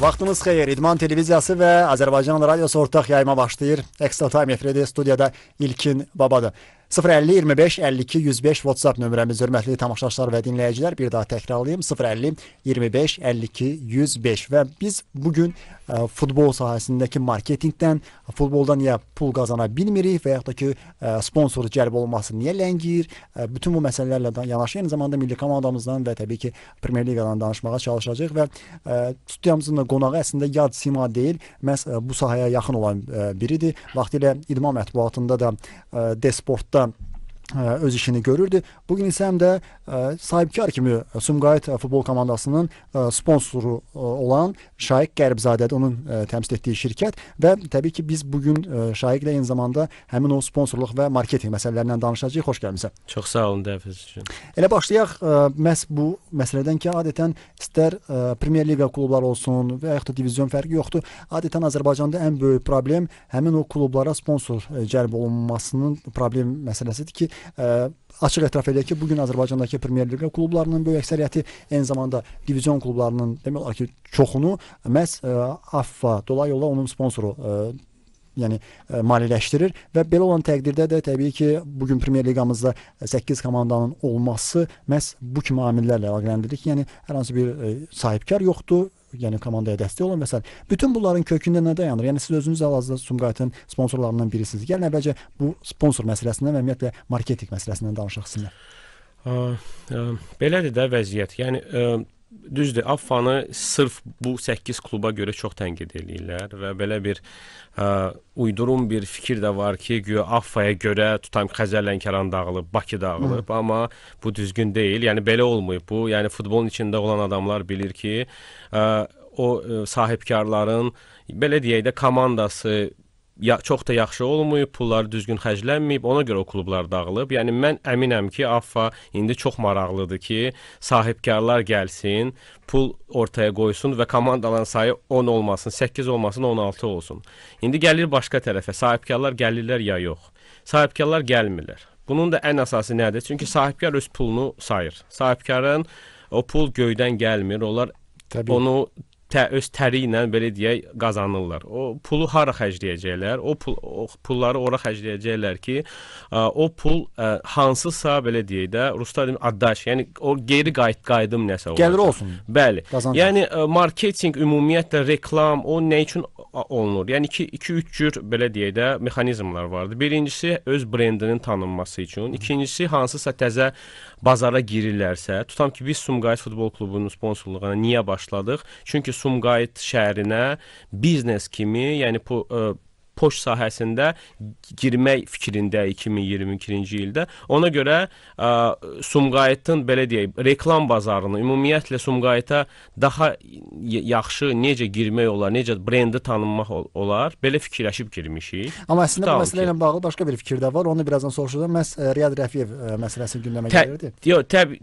Vaxtınız xeyir. İdman Televiziyası və Azərbaycan Radiosu ortaq yayıma başlayır. Extra Time efirdə studiyada İlkin Babadır. 050 25 52 105 WhatsApp nömrəmiz hörmətli tamaşaçılar və dinləyicilər bir daha təkrarlayım 050 25 52 105 və biz bu gün e, futbol sahəsindəki marketinqdən, futboldan niyə pul qazana bilmirik və yaxud da ki e, sponsor cəlb olması niyə ləngiyir? E, bütün bu məsələlərlə yanaşı eyni zamanda milli komandamızdan və təbii ki Premyer Liqadan danışmağa çalışacağıq və studiyamızın da qonağı əslində yad sima deyil, məhz bu sahəyə yaxın olan biridir. Vaxtilə idman mətbuatında da Desportda done. öz işini görürdü. Bu gün isə həm də e, sahibkar kimi e, Sumqayıt e, futbol komandasının sponsoru olan Şaiq Qərbzadədir onun təmsil etdiyi şirkət və təbii ki biz bu gün Şaiqlə eyni zamanda həmin o sponsorluq və marketinq məsələlərindən danışacağıq. Xoş gəlmisən. Çox sağ olun dəfiniz üçün. Elə başlayaq məhz bu məsələdən ki, adətən istər Premyer Liqa klubları olsun və yaxud da divizyon fərqi yoxdur. Adətən Azərbaycanda ən böyük problem həmin o klublara sponsor cəlb olunmasının problem məsələsidir ki, açıq etiraf eləyək ki, bu gün Azərbaycandakı Premyer Liqa klublarının böyük əksəriyyəti, eyni zamanda divizion klublarının demək olar ki, çoxunu məhz ə, e, AFFA dolayı olaraq onun sponsoru ə, e, yəni ə, e, maliyyələşdirir və belə olan təqdirdə də təbii ki, bu gün Premyer Liqamızda 8 komandanın olması məhz bu kimi amillərlə əlaqələndirir ki, yəni hər hansı bir ə, sahibkar yoxdur, yəni komandaya dəstək olun və s. Bütün bunların kökündə nə dayanır? Yəni siz özünüz hal-hazırda Sumqayıtın sponsorlarından birisiniz. Gəlin əvvəlcə bu sponsor məsələsindən və ümumiyyətlə marketinq məsələsindən danışaq sizinlə. Ə, ə, belədir də vəziyyət. Yəni ə, düzdür, Affanı sırf bu 8 kluba görə çox tənqid eləyirlər və belə bir ə, uydurum bir fikir də var ki, guya Affaya görə tutam Xəzərlənkəran dağılıb, Bakı dağılıb, Hı. amma bu düzgün deyil. Yəni belə olmayıb bu. Yəni futbolun içində olan adamlar bilir ki, ə, o ə, sahibkarların belə deyək də komandası ya, çox da yaxşı olmayıb, pulları düzgün xərclənməyib, ona görə o klublar dağılıb. Yəni mən əminəm ki, AFFA indi çox maraqlıdır ki, sahibkarlar gəlsin, pul ortaya qoysun və komandaların sayı 10 olmasın, 8 olmasın, 16 olsun. İndi gəlir başqa tərəfə, sahibkarlar gəlirlər ya yox. Sahibkarlar gəlmirlər. Bunun da ən əsası nədir? Çünki sahibkar öz pulunu sayır. Sahibkarın o pul göydən gəlmir. Onlar Təbii. onu tə, öz təri ilə belə deyək qazanırlar. O pulu hara xərcləyəcəklər? O pul o pulları ora xərcləyəcəklər ki, ə, o pul ə, hansısa belə deyək də, ruslar deyim addaş, yəni o geri qayıt qayıdım nəsə olacaq. Gəlir olsun. Bəli. Qazanacaq. Yəni ə, marketinq ümumiyyətlə reklam o nə üçün olunur? Yəni 2 2 3 cür belə deyək də mexanizmlər vardı. Birincisi öz brendinin tanınması üçün, ikincisi hansısa təzə bazara girirlərsə, tutam ki biz Sumqayıt futbol klubunun sponsorluğuna niyə başladıq? Çünki Sumqayıt şəhərinə biznes kimi, yəni bu e, poçt sahəsində girmək fikrindəyik 2022-ci ildə. Ona görə ə, e, Sumqayıtın belə deyək, reklam bazarını ümumiyyətlə Sumqayıta daha yaxşı necə girmək olar, necə brendi tanınmaq olar, belə fikirləşib girmişik. Amma əslində Tutalım bu məsələ ilə bağlı başqa bir fikir də var. Onu birazdan soruşacağam. Məs e, Riyad Rəfiyev məsələsini gündəmə gətirdi. Yox, təbii.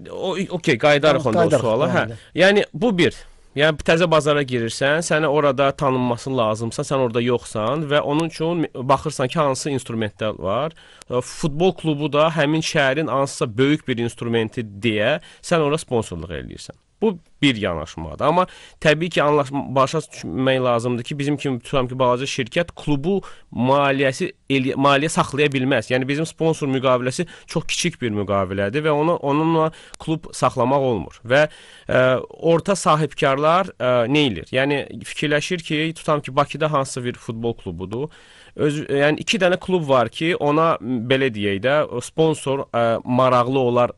Okey, qayıdarıq onda o suala. Hə. Yəni bu bir Yəni təzə bazara girirsən, sənə orada tanınması lazımsa, sən orada yoxsan və onun üçün baxırsan ki, hansı instrumentlər var. E, futbol klubu da həmin şəhərin hansısa böyük bir instrumenti deyə sən ora sponsorluq eləyirsən. Bu bir yanaşmadır. Amma təbii ki, anlaşma başa düşmək lazımdır ki, bizim kimi tutam ki, balaca şirkət klubu maliyyəsi el, maliyyə saxlaya bilməz. Yəni bizim sponsor müqaviləsi çox kiçik bir müqavilədir və onu onunla klub saxlamaq olmur. Və ə, e, orta sahibkarlar ə, e, nə edir? Yəni fikirləşir ki, tutam ki, Bakıda hansısa bir futbol klubudur. Öz yəni 2 dənə klub var ki, ona belə deyək də sponsor ə, e, maraqlı olar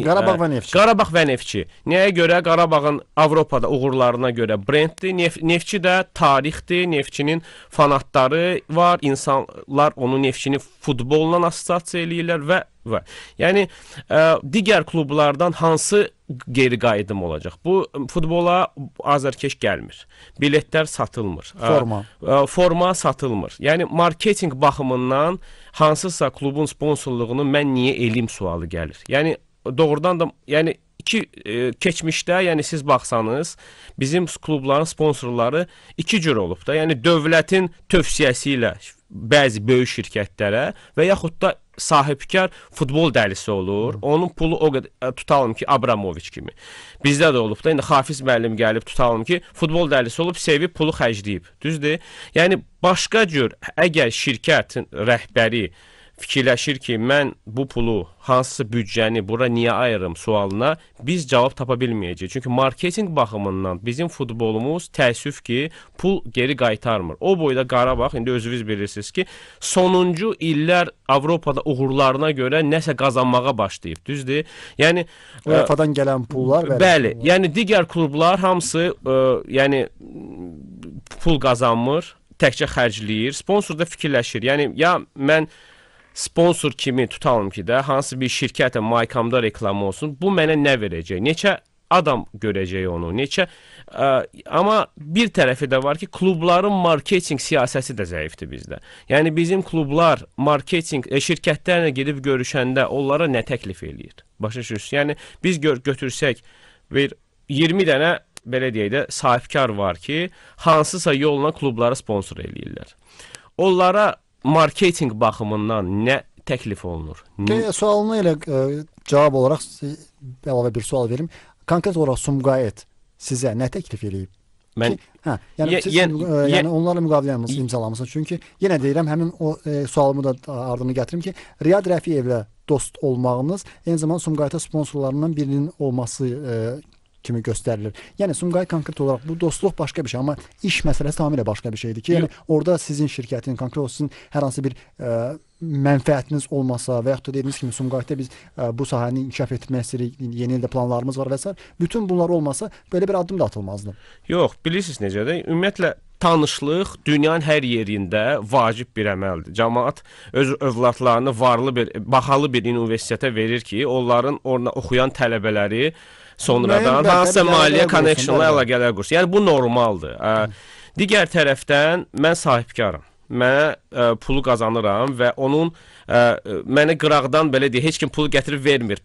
Qarabağ və Neftçi. Qarabağ və Neftçi. Nəyə görə? Qarabağın Avropada uğurlarına görə brenddir. Nef neftçi də tarixdir. Neftçinin fanatları var. İnsanlar onu Neftçini futbolla assosiasiya eləyirlər və və yəni ə, e, digər klublardan hansı geri qayıdım olacaq? Bu futbola azərkeş gəlmir. Biletlər satılmır. E, forma. Ə, e, forma satılmır. Yəni marketinq baxımından hansısa klubun sponsorluğunu mən niyə elim sualı gəlir. Yəni doğrudan da yəni iki e, keçmişdə, yəni siz baxsanız, bizim klubların sponsorları iki cür olub da. Yəni dövlətin tövsiyəsi ilə bəzi böyük şirkətlərə və yaxud da sahibkar futbol dəlisi olur. Hı. Onun pulu o qədər e, tutalım ki, Abramoviç kimi. Bizdə də olub da. İndi Hafiz müəllim gəlib tutalım ki, futbol dəlisi olub, sevib pulu xərcləyib. Düzdür? Yəni başqa cür əgər şirkətin rəhbəri fikirləşir ki, mən bu pulu, hansısa büdcəni bura niyə ayırım sualına biz cavab tapa bilməyəcəyik. Çünki marketinq baxımından bizim futbolumuz təəssüf ki, pul geri qaytarmır. O boyda Qarabağ indi özünüz bilirsiniz ki, sonuncu illər Avropada uğurlarına görə nəsə qazanmağa başlayıb, düzdür? Yəni e, UEFA-dan gələn pullar bəli. Bəli. Yəni digər klublar hamısı ə, e, yəni pul qazanmır təkcə xərcləyir. Sponsor da fikirləşir. Yəni ya mən sponsor kimi tutalım ki də hansı bir şirkətə Maykamda reklam olsun. Bu mənə nə verəcək? Neçə adam görəcək onu. Neçə ə, amma bir tərəfi də var ki, klubların marketinq siyasəti də zəifdir bizdə. Yəni bizim klublar marketinq e, şirkətlərlə gedib görüşəndə onlara nə təklif eləyir? Başa düşürsüz? Yəni biz gör götürsək bir 20 dənə belə deyək də sahibkar var ki, hansısa yolla klublara sponsor eləyirlər. Onlara marketinq baxımından nə təklif olunur? Nə... Sualına elə ə, e, cavab olaraq əlavə bir sual verim. Konkret olaraq Sumqayıt sizə nə təklif eləyib? Mən ki, hə, yəni ye, siz ye, ə, e, yəni onlarla müqavilənizi imzalamısınız. Çünki yenə deyirəm, həmin o e, sualımı da ardını gətirim ki, Riyad Rəfiyevlə dost olmağınız, eyni zamanda Sumqayıta sponsorlarından birinin olması e, kimi göstərilir. Yəni Sumqayıt konkret olaraq bu dostluq başqa bir şey, amma iş məsələsi tamamilə başqa bir şeydir ki, yəni orada sizin şirkətin konkret sizin hər hansı bir ə, e, mənfəətiniz olmasa və yaxud da dediyiniz kimi Sumqayıtda biz ə, e, bu sahəni inkişaf etmək istəyirik, yeni ildə planlarımız var və s. Bütün bunlar olmasa belə bir addım da atılmazdı. Yox, bilirsiniz necədir? Ümumiyyətlə tanışlıq dünyanın hər yerində vacib bir əməldir. Cəmaət öz övladlarını varlı bir baxalı bir universitetə verir ki, onların orada oxuyan tələbələri sonradan hansısa maliyyə connection-la əlaqələr qursun. Yəni bu normaldır. Ə, digər tərəfdən mən sahibkaram mənə ə, pulu qazanıram və onun ə, mənə qıraqdan belə deyə heç kim pul gətirib vermir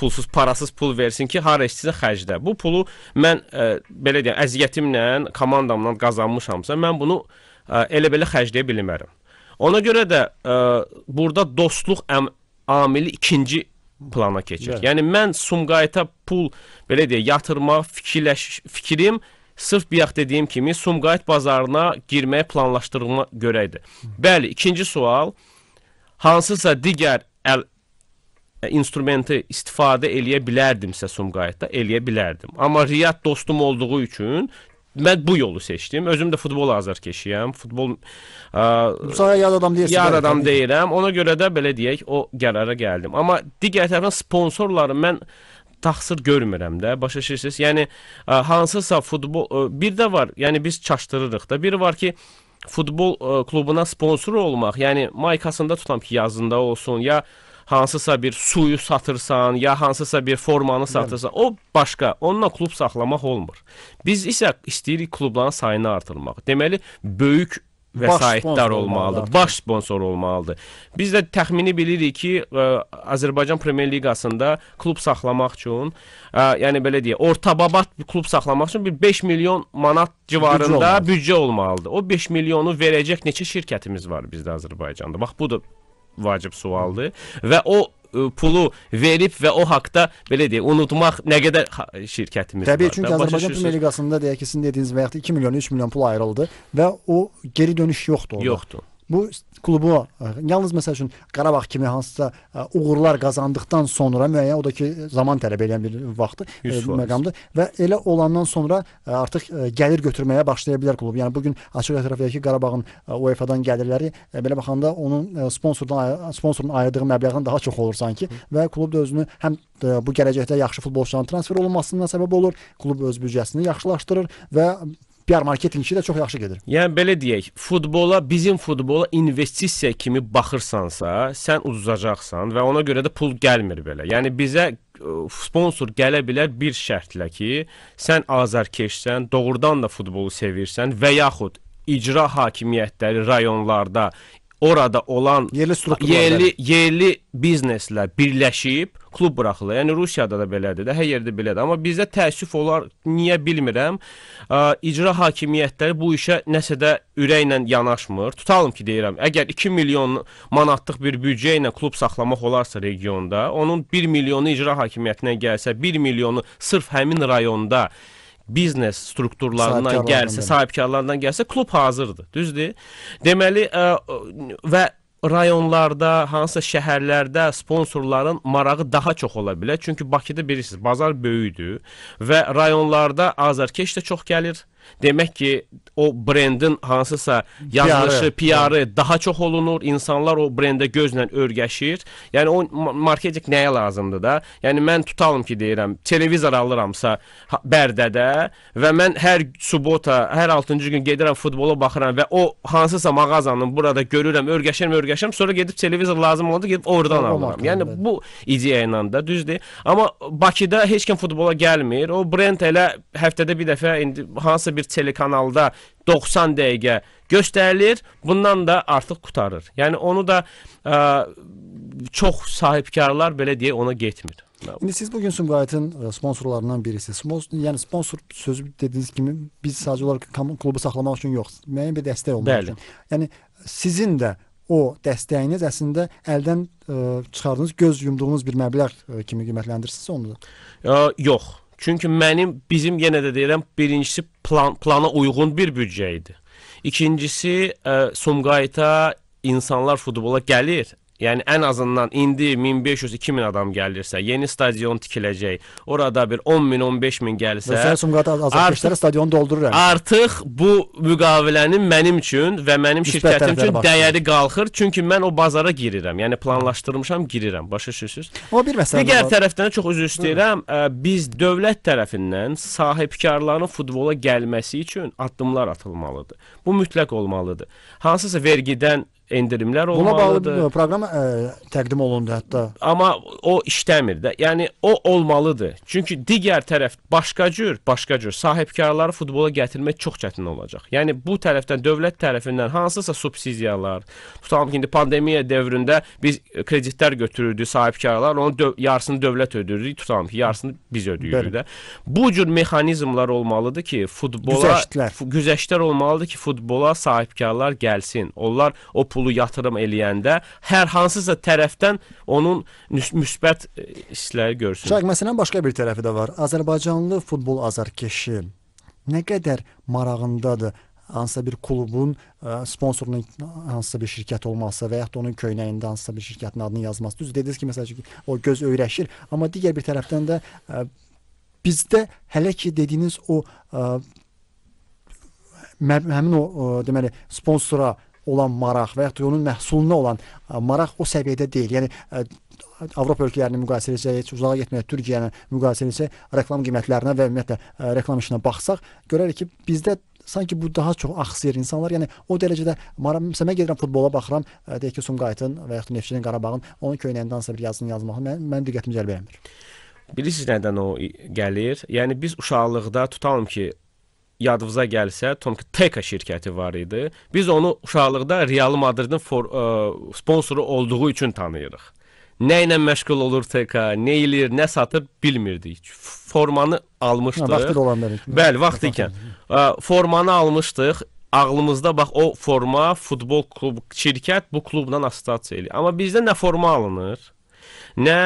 pulsuz, parasız pul versin ki, hara istəsə xərclə. Bu pulu mən ə, belə deyim, əziyyətimlə, komandamla qazanmışamsa, mən bunu ə, elə belə xərcləyə bilmərəm. Ona görə də ə, burada dostluq amili ikinci plana keçir. Bəli. Yəni mən Sumqayıta pul belə deyə yatırmaq fikirləş fikrim sırf bayaq dediyim kimi Sumqayıt bazarına girməyi planlaşdırılma görə idi. Bəli, ikinci sual hansısa digər əl e, instrumenti istifadə eləyə bilərdimsə Sumqayıtda eləyə bilərdim. Amma Riyad dostum olduğu üçün mən bu yolu seçdim. Özüm də futbol azarkeşiyəm. Futbol ə, Sana yad adam deyirsən. Yad adam yəni. deyirəm. Ona görə də belə deyək, o qərara gəldim. Amma digər tərəfdən sponsorları mən təqsir görmürəm də. Başa düşürsüz? Yəni ə, hansısa futbol ə, e, bir də var. Yəni biz çaşdırırıq da. Biri var ki, futbol ə, e, klubuna sponsor olmaq, yəni maykasında tutam ki, yazında olsun ya hansısa bir suyu satırsan, ya hansısa bir formanı satırsan, o başqa. Onunla klub saxlamaq olmur. Biz isə istəyirik klubların sayını artırmaq. Deməli, böyük vəsaitdar olmalıdır, baş sponsor olmalıdır. Biz də təxmini bilirik ki, ə, Azərbaycan Premyer Liqasında klub saxlamaq üçün, ə, yəni belə deyək, orta babat bir klub saxlamaq üçün bir 5 milyon manat civarında büdcə olmalıdır. O 5 milyonu verəcək neçə şirkətimiz var bizdə Azərbaycanda. Bax bu da vacib sualdır və o pulu verib və o haqda belə deyək unutmaq nə qədər şirkətimiz Təbii, var. Təbii çünki Azərbaycan Premyer Liqasında deyək ki, sizin dediyiniz və yaxud 2 milyon, 3 milyon pul ayrıldı və o geri dönüş yoxdur orada. Yoxdur bu klubu e, yalnız məsəl üçün Qarabağ kimi hansısa e, uğurlar qazandıqdan sonra müəyyən o da ki zaman tələb edən bir vaxtı e, məqamdır və elə olandan sonra artıq gəlir götürməyə başlaya bilər klub. Yəni bu gün açıq etirafdakı Qarabağın UEFA-dan gəlirləri belə baxanda onun sponsordan sponsorun ayırdığı məbləğdən daha çox olur sanki və klub da özünü həm bu gələcəkdə yaxşı futbolçuların transfer olunmasına səbəb olur, klub öz büdcəsini yaxşılaşdırır və PR marketinqi də çox yaxşı gedir. Yəni belə deyək, futbola, bizim futbola investisiya kimi baxırsansa, sən uduzacaqsan və ona görə də pul gəlmir belə. Yəni bizə e, sponsor gələ bilər bir şərtlə ki, sən azarkeşsən, doğrudan da futbolu sevirsən və yaxud icra hakimiyyətləri rayonlarda orada olan yerli strukturlar yerli yerli bizneslər birləşib klub buraxılır. Yəni Rusiyada da belədir də, hər yerdə belədir. Amma bizdə təəssüf olar, niyə bilmirəm. Ə, icra hakimiyyətləri bu işə nəsə də ürəklə yanaşmır. Tutalım ki, deyirəm, əgər 2 milyon manatlıq bir büdcə ilə klub saxlamaq olarsa regionda, onun 1 milyonu icra hakimiyyətinə gəlsə, 1 milyonu sırf həmin rayonda biznes strukturlarından gəlsə, sahibkarlardan gəlsə klub hazırdır, düzdür? Deməli ə, e, və rayonlarda, hansısa şəhərlərdə sponsorların marağı daha çox ola bilər. Çünki Bakıda bilirsiniz, bazar böyükdür və rayonlarda azarkeş də çox gəlir. Demək ki, o brendin hansısa yazılışı, PR-ı daha çox olunur. İnsanlar o brendə gözlə örgəşir. Yəni o marketinq nəyə lazımdır da? Yəni mən tutalım ki, deyirəm, televizor alıramsa Bərdədə və mən hər subota, hər 6-cı gün gedirəm futbola baxıram və o hansısa mağazanın burada görürəm, örgəşirəm, örgəşirəm yaşam, sonra gedib televizor lazım olanda gedib oradan alıram. Yəni bəli. bu ideya ilə da düzdür. Amma Bakıda heç kim futbola gəlmir. O brend elə həftədə bir dəfə indi hansısa bir telekanalda 90 dəqiqə göstərilir. Bundan da artıq qutarır. Yəni onu da ə, çox sahibkarlar belə deyə ona getmir. İndi siz bu gün Sumqayıtın e, sponsorlarından birisiniz. Sponsor, yəni sponsor sözü dediyiniz kimi biz sadəcə olaraq klubu saxlamaq üçün yox, müəyyən bir dəstək olmaq Bəli. üçün. Yəni sizin də o dəstəyiniz əslində əldən ə, e, çıxardığınız, göz yumduğunuz bir məbləğ ə, e, kimi qiymətləndirirsiniz onu da? Ə, yox. Çünki mənim bizim yenə də deyirəm, birincisi plan plana uyğun bir büdcə idi. İkincisi ə, e, Sumqayıta insanlar futbola gəlir. Yəni ən azından indi 1500-2000 adam gəlirsə, yeni stadion tikiləcək. Orada bir 10 min, 15 min gəlsə, Məsələn, Sumqayıt azərkeşlərə stadionu doldurur. Yəni. Artıq bu müqavilənin mənim üçün və mənim şirkətim üçün dəyəri qalxır, çünki mən o bazara girirəm. Yəni planlaşdırmışam, girirəm. Başa düşürsüz? O bir məsələ. Digər var. tərəfdən çox üzr istəyirəm. Hı. Biz dövlət tərəfindən sahibkarların futbola gəlməsi üçün addımlar atılmalıdır. Bu mütləq olmalıdır. Hansısa vergidən endirimlər olmalıdır. Buna bağlı e, proqram ə, e, təqdim olundu hətta. Amma o işləmir də. Yəni o olmalıdır. Çünki digər tərəf başqa cür, başqa cür sahibkarları futbola gətirmək çox çətin olacaq. Yəni bu tərəfdən dövlət tərəfindən hansısa subsidiyalar, tutalım ki, indi pandemiya dövründə biz kreditlər götürürdük sahibkarlar, onun döv yarısını dövlət ödəyirdi, tutalım ki, yarısını biz ödəyirik də. Bu cür mexanizmlər olmalıdır ki, futbola güzəştlər, güzəştlər olmalıdır ki, futbola sahibkarlar gəlsin. Onlar o pul pulu yatırım eləyəndə hər hansısa tərəfdən onun müsbət e, hissləri görsün. Şaq məsələn başqa bir tərəfi də var. Azərbaycanlı futbol azarkeşi nə qədər marağındadır hansısa bir klubun e, sponsorunun hansısa bir şirkət olması və yaxud da onun köynəyində hansısa bir şirkətin adını yazması. Düz dediniz ki, məsəl üçün o göz öyrəşir, amma digər bir tərəfdən də e, bizdə hələ ki dediyiniz o həmin o deməli sponsora olan maraq və yaxud onun məhsuluna olan e, maraq o səviyyədə deyil. Yəni e, Avropa ölkələrini müqayisə etsək, heç uzağa getməyək, Türkiyəni müqayisə etsək, reklam qiymətlərinə və ümumiyyətlə e, reklam işinə baxsaq, görərik ki, bizdə sanki bu daha çox axsıyır insanlar. Yəni o dərəcədə məsələn mən gedirəm futbola baxıram, deyək ki, Sumqayıtın və yaxud Neftçinin Qarabağın onun köynəyindən hansısa bir yazını yazmağı mən mənim diqqətimi cəlb eləmir. Bilirsiniz nədən o gəlir? Yəni biz uşaqlıqda tutalım ki, yadınıza gəlsə, Tomteka şirkəti var idi. Biz onu uşaqlıqda Real Madridin for, ə, e, sponsoru olduğu üçün tanıyırıq. Nə ilə məşğul olur TK, nə eləyir, nə satır bilmirdik. Formanı almışdıq. Vaxtı olanlar. Bəli, vaxtı ikən. E, formanı almışdıq. Ağlımızda bax o forma futbol klub şirkət bu klubla assosiasiya eləyir. Amma bizdə nə forma alınır? Nə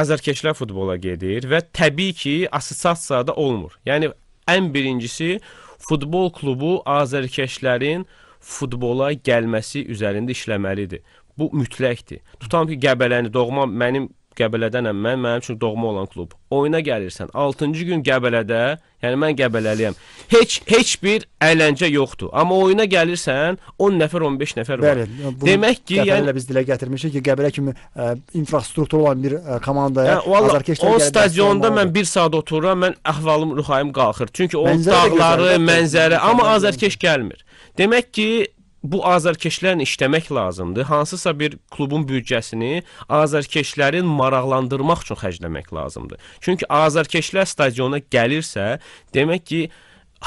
azərkeşlər futbola gedir və təbii ki, assosiasiyada olmur. Yəni ən birincisi Futbol klubu azərkeşlərin futbola gəlməsi üzərində işləməlidir. Bu mütləqdir. Tutam ki, Qəbələni doğma mənim Qəbələdənəm mən, mənim üçün doğma olan klub. Oyuna gəlirsən. 6-cı gün Qəbələdə, yəni mən Qəbələliyəm. Heç heç bir əyləncə yoxdur. Amma oyuna gəlirsən, 10 nəfər, 15 nəfər var. Bəli, Demək ki, yəni biz dilə gətirmişik ki, Qəbələ kimi ə, e, infrastruktur olan bir ə, e, komandaya yəni, azarkeşlər gəlir. O stadionda mən 1 saat otururam, mən əhvalım, ruhayım qalxır. Çünki o mənzərə dağları, mənzərə, amma azarkeş gəlmir. Demək ki, bu azərkeşlərlə işləmək lazımdır. Hansısa bir klubun büdcəsini azərkeşlərin maraqlandırmaq üçün xərcləmək lazımdır. Çünki azərkeşlər stadiona gəlirsə, demək ki,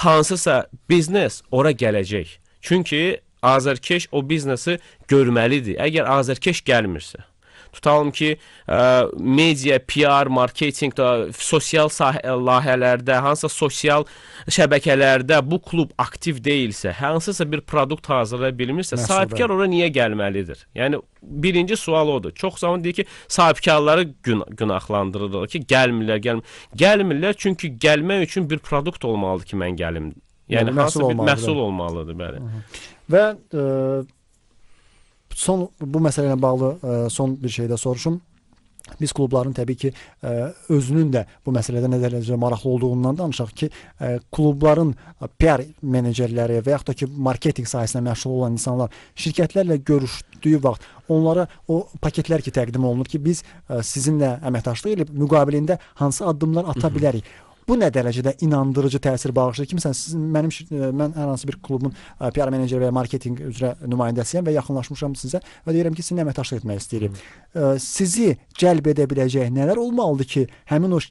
hansısa biznes ora gələcək. Çünki azərkeş o biznesi görməlidir. Əgər azərkeş gəlmirsə tutalım ki, ə, e, media, PR, marketinq, sosial sahə, e, layihələrdə, hansısa sosial şəbəkələrdə bu klub aktiv deyilsə, hansısa bir produkt hazırlaya bilmirsə, Məhsul sahibkar ora niyə gəlməlidir? Yəni birinci sual odur. Çox zaman deyir ki, sahibkarları gün günahlandırırlar ki, gəlmirlər, gəlmir. Gəlmirlər çünki gəlmək üçün bir produkt olmalıdır ki, mən gəlim. Yəni, yəni hansısa bir olmalıdır. məhsul olmalıdır, bəli. Hı -hı. Və ə, e, Son bu məsələ ilə bağlı ə, e, son bir şey də soruşum. Biz klubların təbii ki ə, e, özünün də bu məsələdə nə dərəcədə maraqlı olduğundan danışaq ki, ə, e, klubların PR menecerləri və yaxud da ki marketinq sahəsinə məşğul olan insanlar şirkətlərlə görüşdüyü vaxt onlara o paketlər ki təqdim olunur ki, biz ə, sizinlə əməkdaşlıq edib müqabilində hansı addımlar ata bilərik? Hı -hı bu nə dərəcədə inandırıcı təsir bağışlayır? Kimsən sizin mənim e, mən hər hansı bir klubun e, PR meneceri və ya marketinq üzrə nümayəndəsiyəm və yaxınlaşmışam sizə və deyirəm ki, sizinlə əməkdaşlıq etmək istəyirik. Hmm. Sizi cəlb edə biləcək nələr olmalıdır ki, həmin o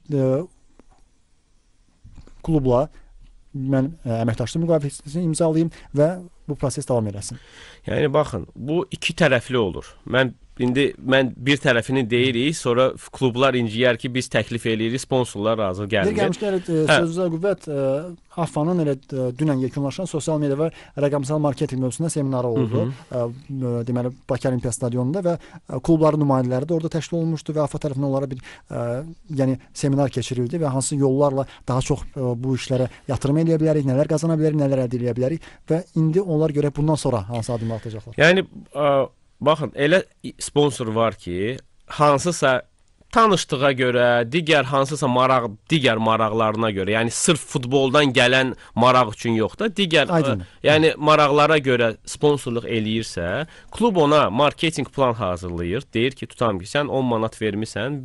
klubla mən əməkdaşlıq müqaviləsini imzalayım və bu proses davam eləsin. Yəni baxın, bu iki tərəfli olur. Mən İndi mən bir tərəfini deyirik, sonra klublar inciyər ki, biz təklif eləyirik, sponsorlar razı gəlmir. Yeri gəlmişkən e, hə. sözünüzə qüvvət e, AFFA-nın elə e, dünən yekunlaşan sosial media və rəqəmsal marketinq mövzusunda seminarı oldu. Hı -hı. Deməli Bakı Olimpiya stadionunda və klubların nümayəndələri də orada təşkil olunmuşdu və AFFA tərəfindən onlara bir yəni seminar keçirildi və hansı yollarla daha çox bu işlərə yatırım edə bilərik, nələr qazana bilərik, nələr əldə edə bilərik və indi onlar görə bundan sonra hansı addımlar atacaqlar? Yəni ə Baxın, elə sponsor var ki, hansısa tanışdığa görə, digər hansısa maraq, digər maraqlarına görə, yəni sırf futboldan gələn maraq üçün yox da, digər Aydın. E, ə, yəni maraqlara görə sponsorluq eləyirsə, klub ona marketinq plan hazırlayır. Deyir ki, tutam ki, sən 10 manat vermisən,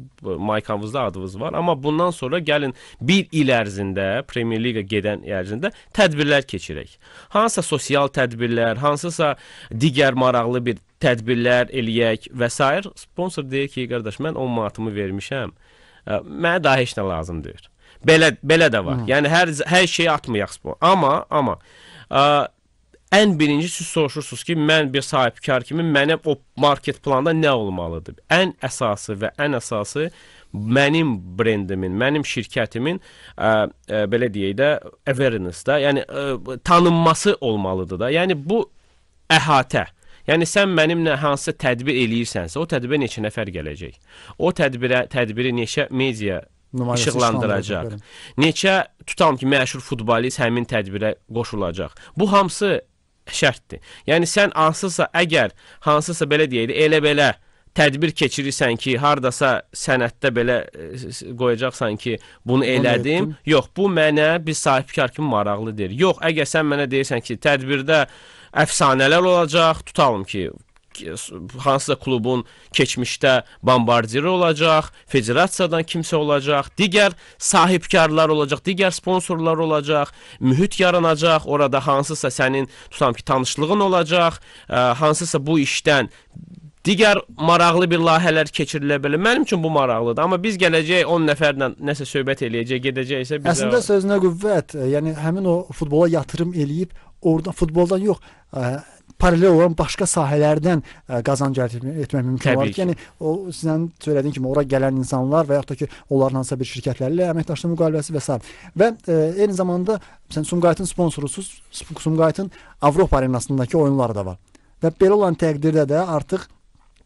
maykanızda adınız var, amma bundan sonra gəlin 1 il ərzində Premier Liqa gedən ərzində tədbirlər keçirək. Hansısa sosial tədbirlər, hansısa digər maraqlı bir tədbirlər eləyək və s. Sponsor deyir ki, qardaş, mən 10 manatımı vermişəm. Mənə daha heç nə lazım deyil. Belə belə də var. Hı. Yəni hər hər şeyi atmayaq spor. Amma amma ə, ən birinci siz soruşursunuz ki, mən bir sahibkar kimi mənə o market planında nə olmalıdır? Ən əsası və ən əsası mənim brendimin, mənim şirkətimin ə, ə, belə deyək də awareness da, yəni ə, tanınması olmalıdır da. Yəni bu əhatə. Hı Yəni sən mənimlə hansısa tədbir eləyirsənsə, o tədbirə neçə nəfər gələcək? O tədbirə tədbiri neçə media işıqlandıracaq. Neçə tutalım ki, məşhur futbolist həmin tədbirə qoşulacaq. Bu hamısı şərtdir. Yəni sən hansısa əgər hansısa belə deyək, elə-belə tədbir keçirirsən ki, hardasa sənəddə belə e, qoyacaqsan ki, bunu elədim. Yox, bu mənə bir sahibkar kimi maraqlı deyil. Yox, əgər sən mənə deyirsən ki, tədbirdə əfsanələr olacaq. Tutalım ki, hansısa klubun keçmişdə bombardiri olacaq, federasiyadan kimsə olacaq, digər sahibkarlar olacaq, digər sponsorlar olacaq, mühit yaranacaq, orada hansısa sənin tutam ki, tanışlığın olacaq, ə, e, hansısa bu işdən Digər maraqlı bir layihələr keçirilə bilər. Mənim üçün bu maraqlıdır, amma biz gələcək 10 nəfərlə nəsə söhbət eləyəcək, gedəcəksə biz Əslində sözünə qüvvət, e, yəni həmin o futbola yatırım eləyib oradan futboldan yox, ə, e, paralel olan başqa sahələrdən ə, e, qazanc əldə etmək mümkün olar. Yəni o sizin söylədiyin kimi ora gələn insanlar və yaxud da ki, onların hansısa bir şirkətlərlə əməkdaşlıq müqaviləsi və s. və ə, e, eyni zamanda məsələn Sumqayıtın sponsorusuz Sumqayıtın Avropa arenasındakı oyunları da var. Və belə olan təqdirdə də artıq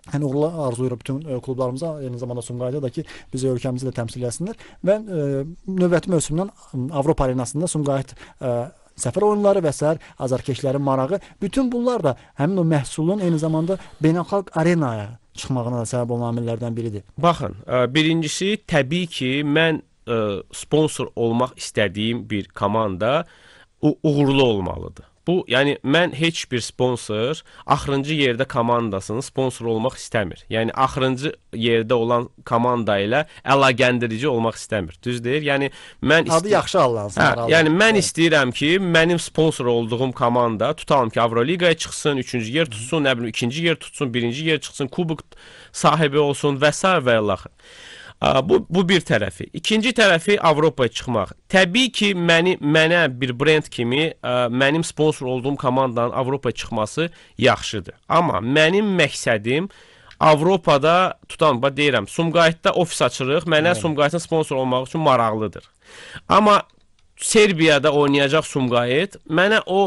Hən yəni, uğurlar arzulayırıq bütün ə, klublarımıza, eyni zamanda Sumqayıtda da ki, bizə ölkəmizi də təmsil etsinlər və ə, növbəti mövsümdən Avropa arenasında Sumqayıt ə, səfər oyunları və s. azarkeşlərin marağı, bütün bunlar da həmin o məhsulun eyni zamanda beynəlxalq arenaya çıxmağına da səbəb olan amillərdən biridir. Baxın, e, birincisi təbii ki, mən e, sponsor olmaq istədiyim bir komanda uğurlu olmalıdır. Bu, yəni mən heç bir sponsor axırıncı yerdə komandasının sponsoru olmaq istəmir. Yəni axırıncı yerdə olan komanda ilə əlaqələndirici olmaq istəmir. Düz deyir? Yəni mən adı yaxşı allansın. Hə, yəni mən evet. istəyirəm ki, mənim sponsor olduğum komanda tutalım ki, Avroliqaya çıxsın, 3-cü yer tutsun, nə bilim 2-ci yer tutsun, 1-ci yer çıxsın, kubok sahibi olsun və s. və ilaxır. Bu bu bir tərəfi. İkinci tərəfi Avropaya çıxmaq. Təbii ki, məni mənə bir brend kimi mənim sponsor olduğum komandanın Avropaya çıxması yaxşıdır. Amma mənim məqsədim Avropada tutan, bax deyirəm, Sumqayıtda ofis açırıq. Mənə Hı. Sumqayıtın sponsor olmaq üçün maraqlıdır. Amma Serbiyada oynayacaq Sumqayıt mənə o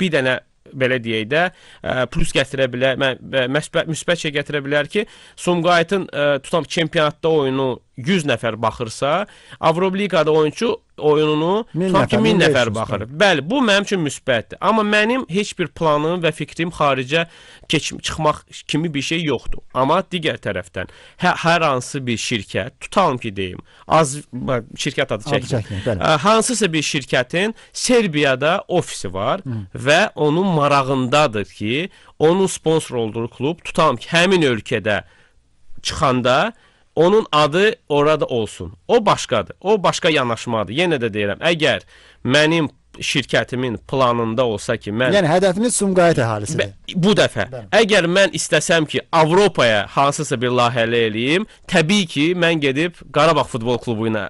bir dənə belə deyək də, ə, plus gətirə bilər, mə, müsbət müsbət şey gətirə bilər ki, Sumqayıtın ə, e, tutam çempionatda oyunu 100 nəfər baxırsa, Avroliqada oyunçu oyununu tutaq ki 1000 nəfər baxır. Bəli, bu mənim üçün müsbətdir. Amma mənim heç bir planım və fikrim xaricə keçim çıxmaq kimi bir şey yoxdur. Amma digər tərəfdən hə, hər hansı bir şirkət, tutalım ki deyim, az bə, şirkət adı çəkin. Hansısa bir şirkətin Serbiyada ofisi var Hı. və onun marağındadır ki, onun sponsor olduğu klub tutalım ki həmin ölkədə çıxanda onun adı orada olsun. O başqadır. O başqa yanaşmadır. Yenə də deyirəm, əgər mənim şirkətimin planında olsa ki, mən Yəni hədəfiniz Sumqayıt əhalisidir. Bu dəfə Bəli. əgər mən istəsəm ki, Avropaya hansısa bir layihəli eləyim, təbii ki, mən gedib Qarabağ futbol klubu ilə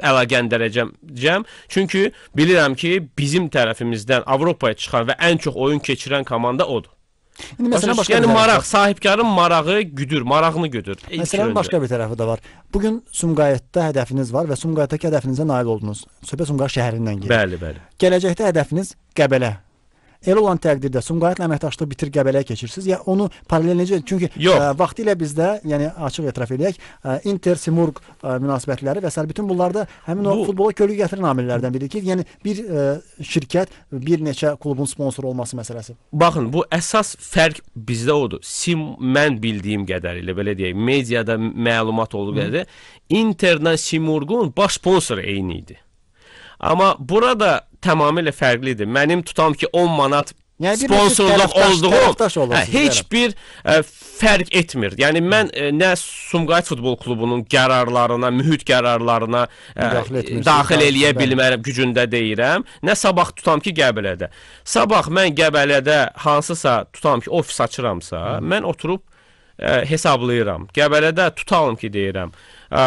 əlaqələndirəcəm. Çünki bilirəm ki, bizim tərəfimizdən Avropaya çıxan və ən çox oyun keçirən komanda odur. İndi məsələn başqa yəni maraq, sahibkarın marağı güdür, marağını e, güdür. Məsələnin başqa bir tərəfi də var. Bu gün Sumqayıtda hədəfiniz var və Sumqayıtdakı hədəfinizə nail oldunuz. Söhbət Sumqayıt şəhərindən gedir. Bəli, bəli. Gələcəkdə hədəfiniz Qəbələ Elə olan təqdirdə Sumqayıtla əməkdaşlığı bitir Qəbələyə keçirsiniz ya onu paralel necə? Çünki e, Yox. ə, vaxtilə bizdə, yəni açıq etiraf eləyək, e, Inter-Simurq e, münasibətləri və sər bütün bunlarda həmin o Bu, futbola kölgə gətirən amillərdən biridir ki, yəni bir ə, şirkət bir neçə klubun sponsoru olması məsələsi. Baxın, bu əsas fərq bizdə odur. Sim mən bildiyim qədərilə belə deyək, mediada məlumat olduğu qədər Interlə Simurqun baş sponsoru eyni idi. Amma burada tamamilə fərqlidir. Mənim tutam ki 10 manat Yəni sponsorluq olduğu hə, heç bir ə, e, fərq etmir. Yəni mən ə, e, nə Sumqayıt futbol klubunun qərarlarına, mühit qərarlarına e, ə, daxil eləyə bilmərəm gücündə deyirəm, nə sabah tutam ki Qəbələdə. Sabah mən Qəbələdə hansısa tutam ki ofis açıramsa, Hı. mən oturub ə, hesablayıram. Qəbələdə tutalım ki deyirəm, ə,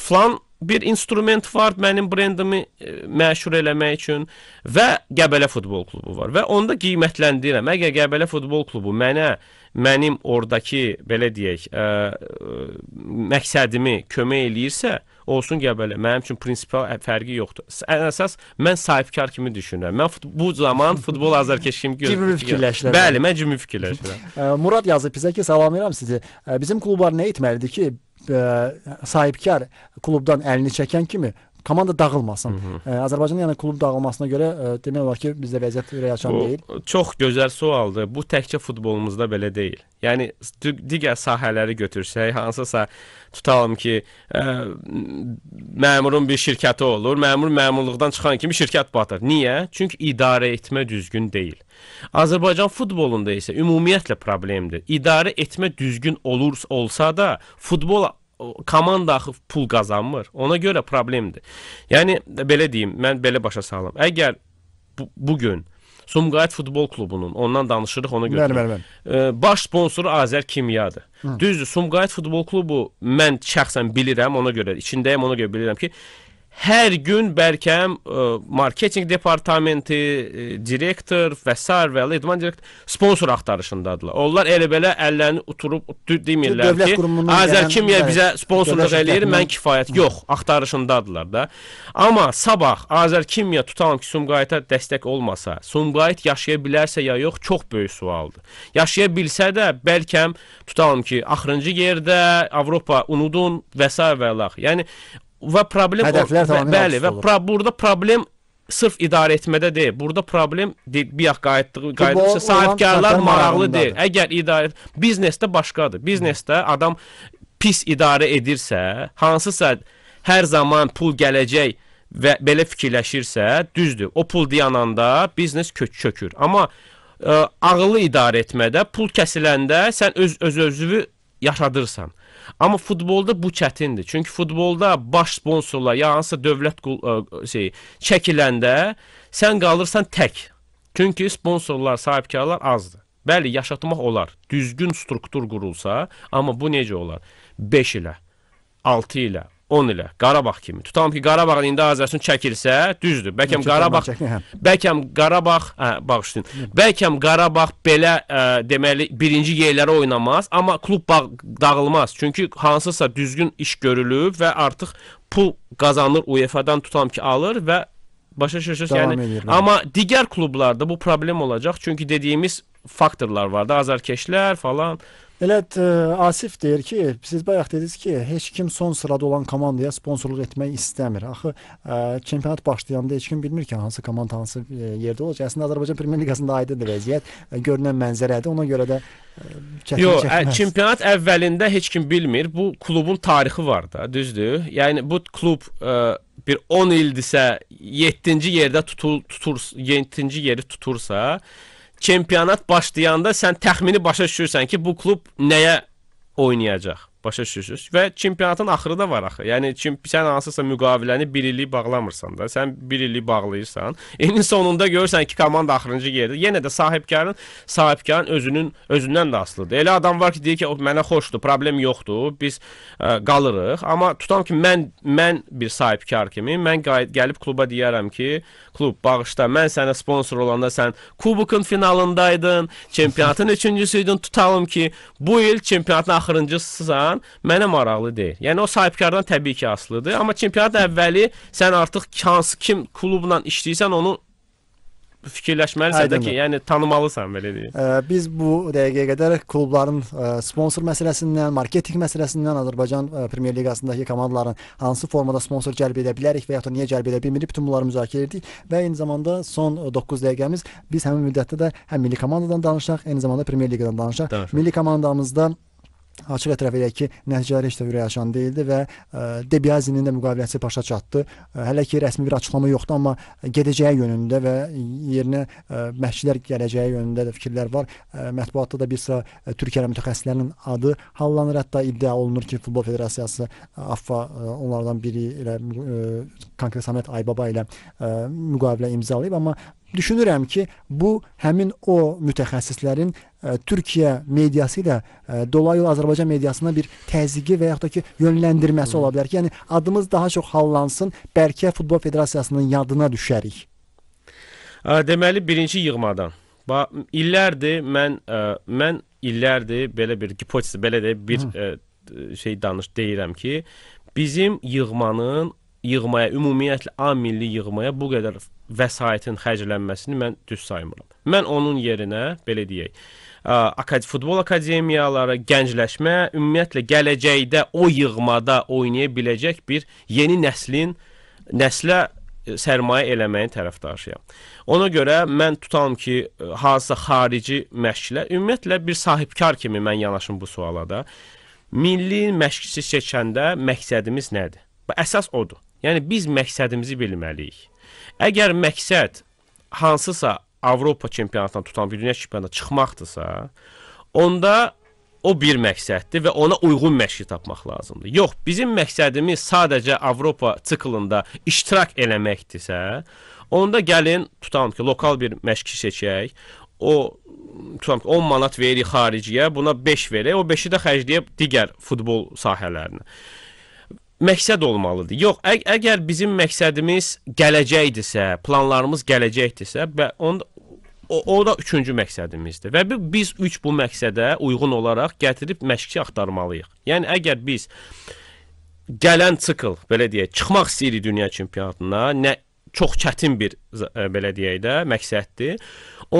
flan bir instrument var mənim brendimi e, məşhur eləmək üçün və Qəbələ futbol klubu var və onda qiymətləndirirəm. Əgər Qəbələ futbol klubu mənə mənim ordakı belə deyək, ə, e, ə, e, məqsədimi kömək eləyirsə, olsun Qəbələ. Mənim üçün prinsipial fərqi yoxdur. Ən əsas mən sahibkar kimi düşünürəm. Mən bu zaman futbol azərkeşim kimi fikirləşirəm. Bəli, mən kimi fikirləşirəm. Murad yazıb bizə ki, salamlayıram sizi. Bizim klublar nə etməlidir ki, E, sahipkar kulüpten elini çeken kimi? komanda dağılmasın. Hı -hı. Azərbaycanın yəni klub dağılmasına görə e, demək olar ki, bizdə vəziyyət ürək açan Bu, deyil. Çox gözəl sualdır. Bu təkcə futbolumuzda belə deyil. Yəni digər sahələri götürsək, hansısa tutalım ki, ə, e, məmurun bir şirkəti olur. Məmur məmurluqdan çıxan kimi şirkət batır. Niyə? Çünki idarə etmə düzgün deyil. Azərbaycan futbolunda isə ümumiyyətlə problemdir. İdarə etmə düzgün olur olsa da futbol komanda axı pul qazanmır. Ona görə problemdir. Yəni belə deyim, mən belə başa salam. Əgər bu, bu gün Sumqayıt Futbol Klubunun, ondan danışırıq ona görə. Bəli, bəli, bəli. E, baş sponsoru Azər Kimyadır. Hı. Düzdür, Sumqayıt Futbol Klubu mən şəxsən bilirəm, ona görə içindəyəm, ona görə bilirəm ki, Hər gün bərkəm e, marketinq departamenti, e, direktor və s. və idman direktor sponsor axtarışındadırlar. Onlar elə-belə əllərini uturub demirlər ki, Azərkimya bizə sponsorluq eləyir, mən kifayət. Yox, axtarışındadırlar da. Amma sabah Azərkimya tutalım ki, Sumqayıta dəstək olmasa, Sumqayıt yaşaya bilərsə ya yox, çox böyük sualdır. Yaşaya bilsə də bəlkə tutalım ki, axırıncı yerdə Avropa unudun və s. və lax. Yəni və problem hədəflər tamamilə bəli və pro burada problem sırf idarə etmədə deyil. Burada problem bayaq qayıtdığı qayıtdıqca sahibkarlar maraqlı deyil. Əgər idarə biznesdə başqadır. Biznesdə adam pis idarə edirsə, hansısa hər zaman pul gələcək və belə fikirləşirsə, düzdür. O pul dayananda biznes kök çökür. Amma ə, e, ağıllı idarə etmədə pul kəsiləndə sən öz öz özünü yaşadırsan. Amma futbolda bu çətindir. Çünki futbolda baş sponsorla ya hansısa dövlət şey çəkiləndə sən qalırsan tək. Çünki sponsorlar, sahibkarlar azdır. Bəli, yaşatmaq olar. Düzgün struktur qurulsa, amma bu necə olar? 5 ilə, 6 ilə, 10 ilə Qarabağ kimi. Tutalım ki, Qarabağın indi Azərbaycan çəkilsə, düzdür. Bəlkə Qarabağ hə. bəlkə Qarabağ, hə, bağışlayın. Bəlkə Qarabağ belə ə, deməli birinci yerlərə oynamaz, amma klub dağılmaz. Çünki hansısa düzgün iş görülüb və artıq pul qazanır UEFA-dan tutam ki, alır və başa düşürsüz? Yəni edir, hə. amma digər klublarda bu problem olacaq. Çünki dediyimiz faktorlar var da, azarkeşlər falan. Elə e, Asif deyir ki, siz bayaq dediniz ki, heç kim son sırada olan komandaya sponsorluq etmək istəmir. Axı ə, e, çempionat başlayanda heç kim bilmir ki, hansı komanda hansı ə, e, yerdə olacaq. Əslində Azərbaycan Premyer Liqasında aydındır vəziyyət. Ə, görünən mənzərədir. Ona görə də çətin Yox, çempionat əvvəlində heç kim bilmir. Bu klubun tarixi var da, düzdür? Yəni bu klub ə, bir 10 ildirsə 7-ci yerdə tutul, tutur 7-ci yeri tutursa, çempionat başlayanda sən təxmini başa düşürsən ki, bu klub nəyə oynayacaq. Başa düşürsüz? Və çempionatın axırı da var axı. Yəni sən hansısa müqaviləni 1 illik bağlamırsan da, sən 1 illik bağlayırsan. Elin sonunda görürsən ki, komanda axırıncı yerdə. Yenə də sahibkarın, sahibkarın özünün özündən də asılıdır. Elə adam var ki, deyir ki, mənə xoşdur, problem yoxdur, biz ə, qalırıq. Amma tutam ki, mən mən bir sahibkar kimi, mən gəlib kluba deyərəm ki, klub bağışla, mən sənə sponsor olanda sən kubokun finalındaydın, çempionatın üçüncüsü idin, tutalım ki, bu il çempionatın axırıncısısan çempionatdan mənə maraqlı deyil. Yəni o sahibkardan təbii ki asılıdır, amma çempionat əvvəli sən artıq hansı kim klubla işləyirsən onu fikirləşməlisən də ki, yəni tanımalısan belə deyək. Biz bu dəqiqəyə qədər klubların e, sponsor məsələsindən, marketinq məsələsindən, Azərbaycan e, Premyer Liqasındakı komandaların hansı formada sponsor cəlb edə bilərik və ya da niyə cəlb edə bilmirik, bütün bunları müzakirə etdik və eyni zamanda son 9 e, dəqiqəmiz biz həmin müddətdə də həm milli komandadan danışaq, eyni zamanda Premyer Liqadan danışaq. Milli komandamızda açıq etiraf eləyək ki, nəticələr heç də ürəkaçan deyildi və e, Debiazinin də müqaviləsi başa çatdı. E, hələ ki rəsmi bir açıqlama yoxdur, amma gedəcəyi yönündə və yerinə e, məşqçilər gələcəyi yönündə də fikirlər var. Mətbuatda da bir sıra Türkiyə mütəxəssislərinin adı hallanır, hətta iddia olunur ki, Futbol Federasiyası AFFA onlardan biri ilə konkret Samet Aybaba ilə müqavilə imzalayıb, amma düşünürəm ki, bu həmin o mütəxəssislərin E, Türkiyə mediası ilə e, dolayı olaraq Azərbaycan mediasına bir təzyiqi və yaxud da ki, yönləndirməsi ola bilər ki, yəni adımız daha çox hallansın, bəlkə Futbol Federasiyasının yadına düşərik. E, deməli, birinci yığmadan illərdir mən ə, mən illərdir belə bir hipotez belə də bir Hı. ə, şey danış deyirəm ki, bizim yığmanın yığmaya, ümumiyyətlə A milli yığmaya bu qədər vəsaitin xərclənməsini mən düz saymıram. Mən onun yerinə belə deyək, akad futbol akademiyaları, gəncləşmə, ümumiyyətlə gələcəkdə o yığmada oynaya biləcək bir yeni nəslin nəslə e, sərmayə eləməyin tərəfdaşıyam. Ona görə mən tutalım ki, e, hansısa xarici məşqlər, ümumiyyətlə bir sahibkar kimi mən yanaşım bu suala da. Milli məşqçi seçəndə məqsədimiz nədir? Bu əsas odur. Yəni biz məqsədimizi bilməliyik. Əgər məqsəd hansısa Avropa çempionatına tutan bir dünya çempionatına çıxmaqdırsa, onda o bir məqsəddir və ona uyğun məşqi tapmaq lazımdır. Yox, bizim məqsədimiz sadəcə Avropa siklında iştirak eləməkdirsə, onda gəlin tutalım ki, lokal bir məşqi seçək. O tutalım ki, 10 manat veririk xariciyə, buna 5 verək, o 5-i də xərcləyib digər futbol sahələrinə. Məqsəd olmalıdır. Yox, əg əgər bizim məqsədimiz gələcəkdirsə, planlarımız gələcəkdirsə, onda o, o da üçüncü məqsədimizdir. Və biz üç bu məqsədə uyğun olaraq gətirib məşqçi axtarmalıyıq. Yəni əgər biz gələn sikl, belə deyək, çıxmaq istəyirik dünya çempionatına, nə çox çətin bir e, belə deyək də məqsəddir.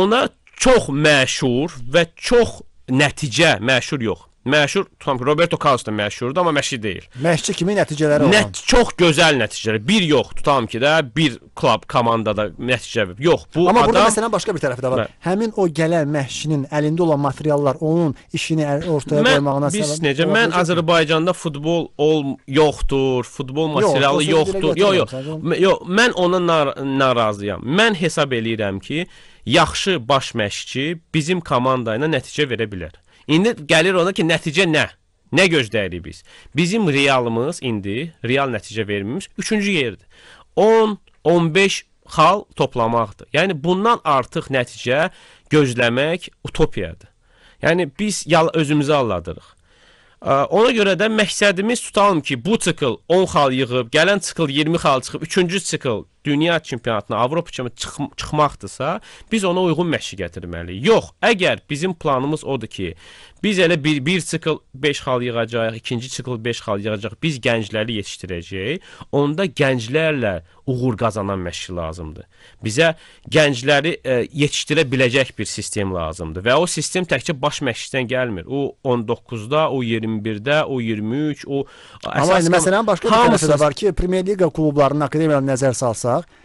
Ona çox məşhur və çox nəticə məşhur yox, Məşhur tutam Roberto Carlos da məşhurdur, amma məşhur deyil. Məşqçi kimi nəticələri olan. Nət çox gözəl nəticələr. Bir yox, tutam ki də bir klub komandada nəticə verib. Yox, bu amma adam Amma burada məsələn başqa bir tərəfi də var. Bə... Həmin o gələn məşqçinin əlində olan materiallar onun işini ortaya mən, qoymağına səbəb. Biz necə? Mən olacaq? Azərbaycanda futbol ol yoxdur, futbol materialı yox, yoxdur. Yox, yox. Yox, yo, mən ona nar narazıyam. Mən hesab eləyirəm ki, yaxşı baş məşqçi bizim komanda ilə nəticə verə bilər. İndi gəlir ona ki, nəticə nə? Nə gözləyirik biz? Bizim realımız indi, real nəticə verimimiz 3-cü yerdir. 10, 15 xal toplamaqdır. Yəni bundan artıq nəticə gözləmək utopiyadır. Yəni biz özümüzü alladırıq. Ona görə də məqsədimiz tutalım ki, bu çıxıl 10 xal yığıb, gələn çıxıl 20 xal çıxıb, üçüncü çıxıl dünya çempionatına, Avropa çempionatına çıx çıxmaqdırsa, biz ona uyğun məşqi gətirməliyik. Yox, əgər bizim planımız odur ki, biz elə bir bir sikl 5 xal yığacağıq, ikinci sikl 5 xal yığacağıq, biz gəncləri yetişdirəcəyik. Onda gənclərlə uğur qazanan məşqi lazımdır. Bizə gəncləri ə, e, yetişdirə biləcək bir sistem lazımdır və o sistem təkcə baş məşqdən gəlmir. O 19-da, o 21-də, o 23, o əsas Amma məsələn başqa bir tərəfi də var ki, Premyer Liqa klublarının akademiyalarına nəzər salsa baxsaq,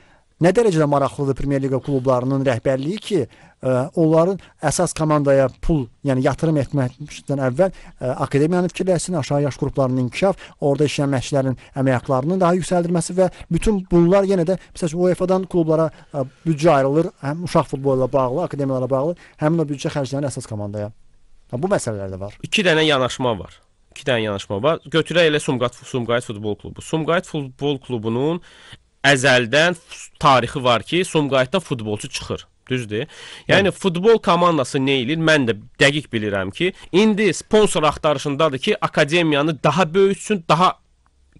nə dərəcədə maraqlıdır Premyer Liqa klublarının rəhbərliyi ki, ə, e, onların əsas komandaya pul, yəni yatırım etməkdən əvvəl ə, e, akademiyanın fikirləşsin, aşağı yaş qruplarının inkişaf, orada işləyən məşqçilərin əmək haqqlarının daha yüksəldilməsi və bütün bunlar yenə də məsələn UEFA-dan klublara ə, e, büdcə ayrılır, həm uşaq futbolu ilə bağlı, akademiyalara bağlı, həmin o büdcə xərclənir əsas komandaya. Ha, bu məsələlər də var. 2 dənə yanaşma var. 2 dənə yanaşma var. Götürək elə Sumqayıt Sumqayıt Futbol Klubu. Sumqayıt Futbol Klubunun əzəldən tarixi var ki, Sumqayıtda futbolçu çıxır. Düzdür? Yəni Hı. futbol komandası nə eləyir? Mən də dəqiq bilirəm ki, indi sponsor axtarışındadır ki, akademiyanı daha böyütsün, daha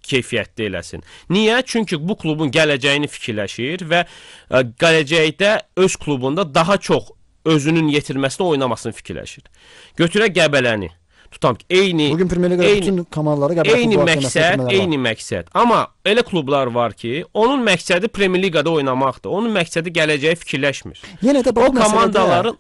keyfiyyətli eləsin. Niyə? Çünki bu klubun gələcəyini fikirləşir və ə, e, gələcəkdə öz klubunda daha çox özünün yetirməsini oynamasını fikirləşir. Götürək Qəbələni tutam ki, eyni Bugün Premyer Liqada bütün komandalara qəbul eyni məqsəd, eyni məqsəd. Amma elə klublar var ki, onun məqsədi Premyer Liqada oynamaqdır. Onun məqsədi gələcəyi fikirləşmir. Yenə də o komandaların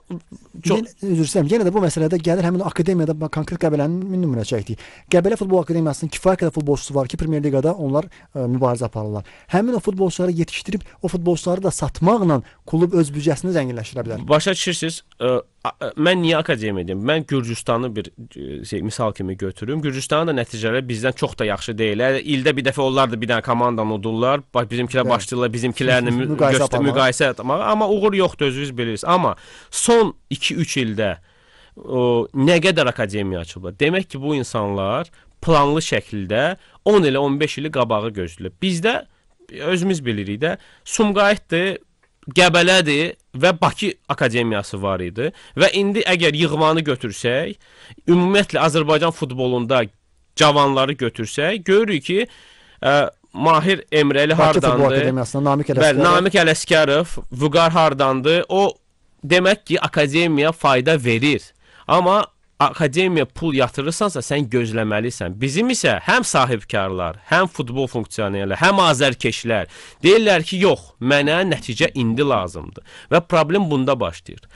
Çox... Üzr istəyirəm. Yenə də bu məsələdə gəlir həmin akademiyada konkret Qəbələnin nümunə çəkdik. Qəbələ futbol akademiyasının kifayət qədər futbolçusu var ki, Premyer Liqada onlar ə, e, mübarizə aparırlar. Həmin o futbolçuları yetişdirib o futbolçuları da satmaqla klub öz büdcəsini zənginləşdirə bilər. Başa düşürsüz? E, e, mən niyə akademiya deyim? Mən Gürcüstanı bir şey misal kimi götürüm. Gürcüstanın da nəticələri bizdən çox da yaxşı deyil. İldə bir dəfə onlar da bir dənə komandanı udurlar. Bax bizimkilər başlayırlar bizimkilərlə müqayisə etməyə. Amma uğur yoxdur özünüz bilirsiniz. Amma son 2 2-3 ildə o, nə qədər akademiya açılıb. Demək ki, bu insanlar planlı şəkildə 10 ilə 15 ili qabağı gözləyir. Bizdə özümüz bilirik də Sumqayıtdır, Qəbələdir və Bakı Akademiyası var idi və indi əgər yığmanı götürsək, ümumiyyətlə Azərbaycan futbolunda cavanları götürsək, görürük ki, ə, Mahir Emrəli Bakı hardandır? Bakı Futbol Akademiyasında Namik Ələsgərov. Bəli, Namik Ələsgərov, Vüqar hardandır? O demək ki, akademiya fayda verir. Amma akademiya pul yatırırsansa sən gözləməlisən. Bizim isə həm sahibkarlar, həm futbol funksionerləri, həm azərkeşlər deyirlər ki, yox, mənə nəticə indi lazımdır. Və problem bunda başlayır.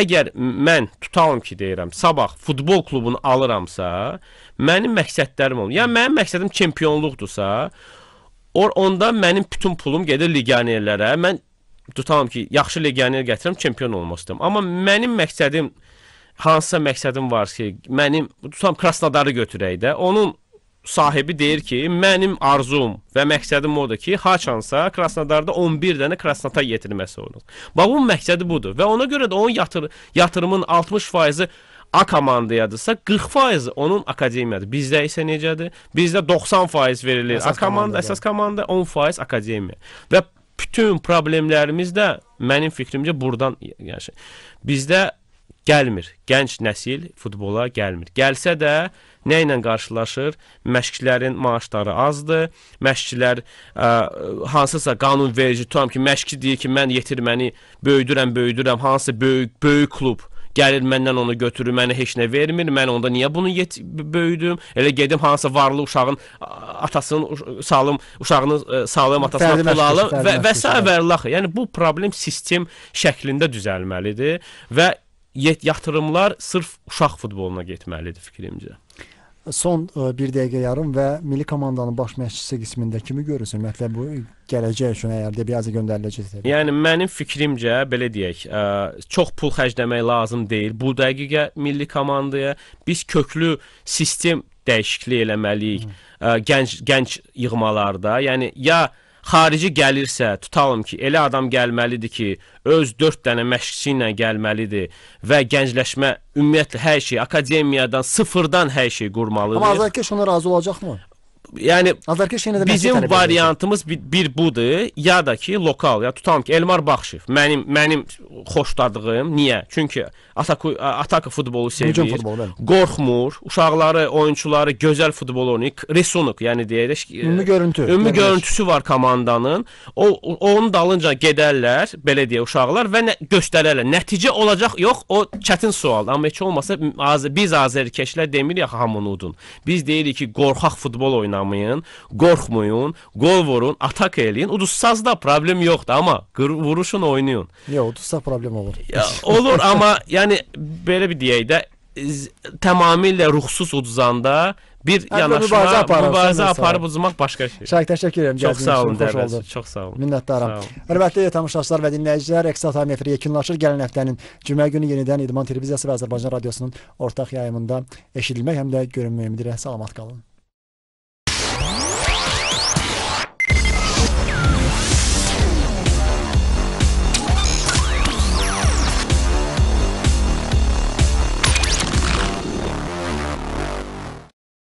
Əgər mən tutalım ki, deyirəm, sabah futbol klubunu alıramsa, mənim məqsədlərim olur. Yəni mənim məqsədim çempionluqdursa, Or onda mənim bütün pulum gedir legionerlərə. Mən tutalım ki, yaxşı legioner gətirəm, çempion olmaq istəyirəm. Amma mənim məqsədim hansısa məqsədim var ki, mənim tutam Krasnodarı götürək də, onun sahibi deyir ki, mənim arzum və məqsədim odur ki, haçansa Krasnodarda 11 dənə Krasnota yetirməsi olunur. Bax bunun məqsədi budur və ona görə də onun yatır, yatırımın 60%-i A komandayadırsa 40% onun akademiyadır. Bizdə isə necədir? Bizdə 90% verilir əsas A komanda, əsas komanda, 10% akademiya. Və bütün problemlərimiz də mənim fikrimcə burdan yəni bizdə gəlmir. Gənc nəsil futbola gəlmir. Gəlsə də nə ilə qarşılaşır? Məşqçilərin maaşları azdır. Məşqçilər ə, hansısa qanunverici tutam ki, məşqçi deyir ki, mən yetirməni böyüdürəm, böyüdürəm. Hansı böyük böyük klub Gəlir məndən onu götürür, mənə heç nə vermir. Mən onda niyə bunu böyüdüm? Elə gedim hansısa varlı uşağın atasının sağlam uşağının e, sağlam atasına pul alım və və sairə. Yəni bu problem sistem şəklində düzəlməlidir və yatırımlar sırf uşaq futboluna getməlidir fikrimcə son e, bir dəqiqə yarım və milli komandanın baş məşqçisi qismində kimi görürsən? Ümumiyyətlə bu gələcək üçün əgər Diabiazə göndəriləcəksə. Yəni mənim fikrimcə belə deyək, ə, e, çox pul xərcləmək lazım deyil. Bu dəqiqə milli komandaya biz köklü sistem dəyişikliyi eləməliyik. Hı. Ə, e, gənc gənc yığmalarda. Yəni ya xarici gəlirsə, tutalım ki, elə adam gəlməlidir ki, öz 4 dənə məşqçi ilə gəlməlidir və gəncləşmə ümumiyyətlə hər şey akademiyadan sıfırdan hər şey qurmalıdır. Amma azərkeş ona razı olacaqmı? yani bizim variantımız bir, bir budur, ya da ki lokal, ya tutalım ki Elmar Baxşev. Mənim mənim xoşladığım niyə? Çünki ataku, ataka futbolu sevir. Futbol, qorxmur. Uşaqları, oyunçuları gözəl futbol oynayır. Risunuk, yəni deyək, ümumi görüntü. Ümumi görüntüsü var komandanın. O onun dalınca gedərlər, belə deyə uşaqlar və nə, göstərərlər. Nəticə olacaq, yox, o çətin sual. Amma heç olmasa az, biz Azərkeşlər demirik axı hamınudun. Biz deyirik ki, qorxaq futbol oynar oynamayın, qorxmayın, qol vurun, atak eləyin. Udussazda problem yoxdur, amma vuruşun oynayın. Yox, udussa problem olur. Ya, olur amma yəni belə bir deyək də tamamilə ruhsuz uduzanda bir Həm yanaşma, mübarizə aparır, mübarizə yəni aparıb uzmaq başqa şey. Şahid təşəkkür edirəm. Çox sağ olun, dərəsi, çox sağ olun. Minnətdaram. Hörmətli tamaşaçılar və dinləyicilər, Ekstra Time efiri yekunlaşır. Gələn həftənin cümə günü yenidən İdman Televiziyası və Azərbaycan Radiosunun ortaq yayımında eşidilmək həm də görünmək ümidilə. Salamat qalın.